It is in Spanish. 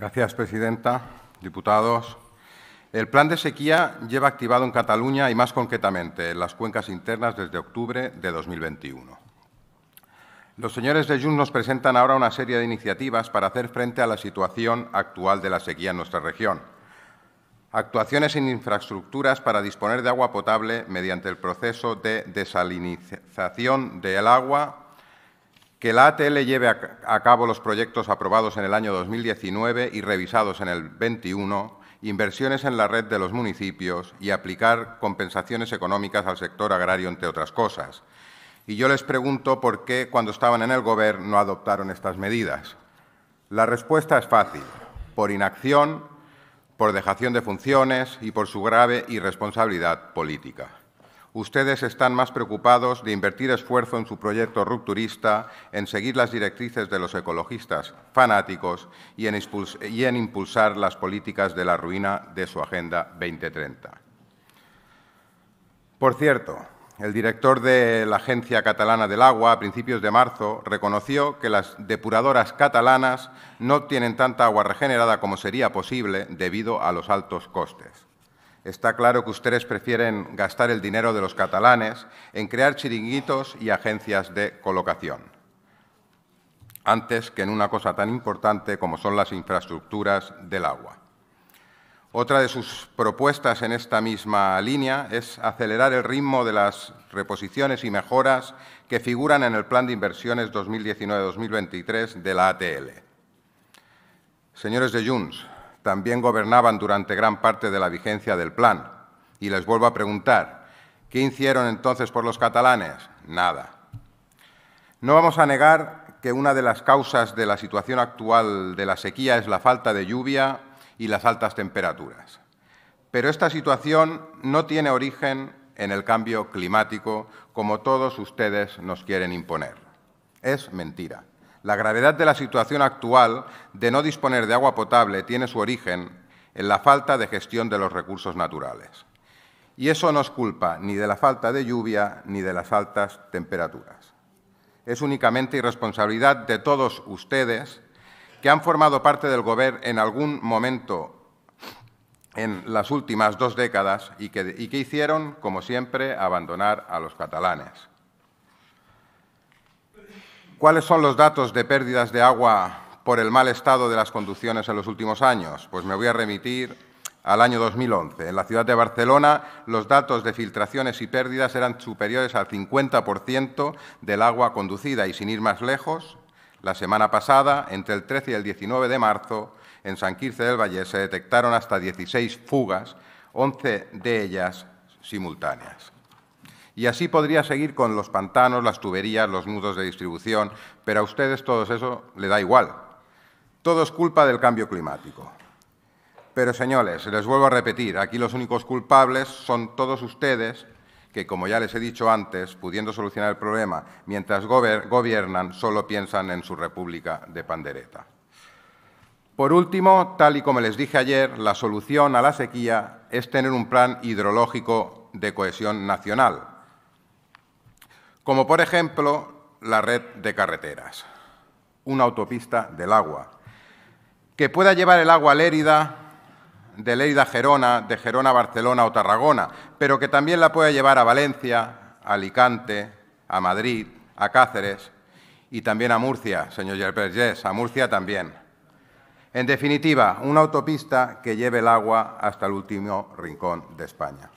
Gracias, presidenta. Diputados, el plan de sequía lleva activado en Cataluña y más concretamente en las cuencas internas desde octubre de 2021. Los señores de Junts nos presentan ahora una serie de iniciativas para hacer frente a la situación actual de la sequía en nuestra región. Actuaciones en infraestructuras para disponer de agua potable mediante el proceso de desalinización del agua que la ATL lleve a cabo los proyectos aprobados en el año 2019 y revisados en el 21 inversiones en la red de los municipios y aplicar compensaciones económicas al sector agrario, entre otras cosas. Y yo les pregunto por qué, cuando estaban en el Gobierno, no adoptaron estas medidas. La respuesta es fácil. Por inacción, por dejación de funciones y por su grave irresponsabilidad política. Ustedes están más preocupados de invertir esfuerzo en su proyecto rupturista, en seguir las directrices de los ecologistas fanáticos y en, impulsar las políticas de la ruina de su Agenda 2030. Por cierto, el director de la Agencia Catalana del Agua, a principios de marzo, reconoció que las depuradoras catalanas no tienen tanta agua regenerada como sería posible debido a los altos costes. Está claro que ustedes prefieren gastar el dinero de los catalanes en crear chiringuitos y agencias de colocación, antes que en una cosa tan importante como son las infraestructuras del agua. Otra de sus propuestas en esta misma línea es acelerar el ritmo de las reposiciones y mejoras que figuran en el Plan de Inversiones 2019-2023 de la ATL. Señores de Junts, también gobernaban durante gran parte de la vigencia del plan. Y les vuelvo a preguntar, ¿qué hicieron entonces por los catalanes? Nada. No vamos a negar que una de las causas de la situación actual de la sequía es la falta de lluvia y las altas temperaturas. Pero esta situación no tiene origen en el cambio climático, como todos ustedes nos quieren imponer. Es mentira. La gravedad de la situación actual de no disponer de agua potable tiene su origen en la falta de gestión de los recursos naturales. Y eso no es culpa ni de la falta de lluvia ni de las altas temperaturas. Es únicamente irresponsabilidad de todos ustedes que han formado parte del Gobierno en algún momento en las últimas dos décadas y que, y que hicieron, como siempre, abandonar a los catalanes. ¿Cuáles son los datos de pérdidas de agua por el mal estado de las conducciones en los últimos años? Pues me voy a remitir al año 2011. En la ciudad de Barcelona, los datos de filtraciones y pérdidas eran superiores al 50% del agua conducida. Y sin ir más lejos, la semana pasada, entre el 13 y el 19 de marzo, en San Quirce del Valle se detectaron hasta 16 fugas, 11 de ellas simultáneas. Y así podría seguir con los pantanos, las tuberías, los nudos de distribución, pero a ustedes todo eso le da igual. Todo es culpa del cambio climático. Pero señores, les vuelvo a repetir, aquí los únicos culpables son todos ustedes que, como ya les he dicho antes, pudiendo solucionar el problema, mientras gobiernan, solo piensan en su república de pandereta. Por último, tal y como les dije ayer, la solución a la sequía es tener un plan hidrológico de cohesión nacional, como por ejemplo la red de carreteras, una autopista del agua, que pueda llevar el agua a Lérida, de Lérida a Gerona, de Gerona a Barcelona o Tarragona, pero que también la pueda llevar a Valencia, a Alicante, a Madrid, a Cáceres y también a Murcia, señor Gerberges, a Murcia también. En definitiva, una autopista que lleve el agua hasta el último rincón de España.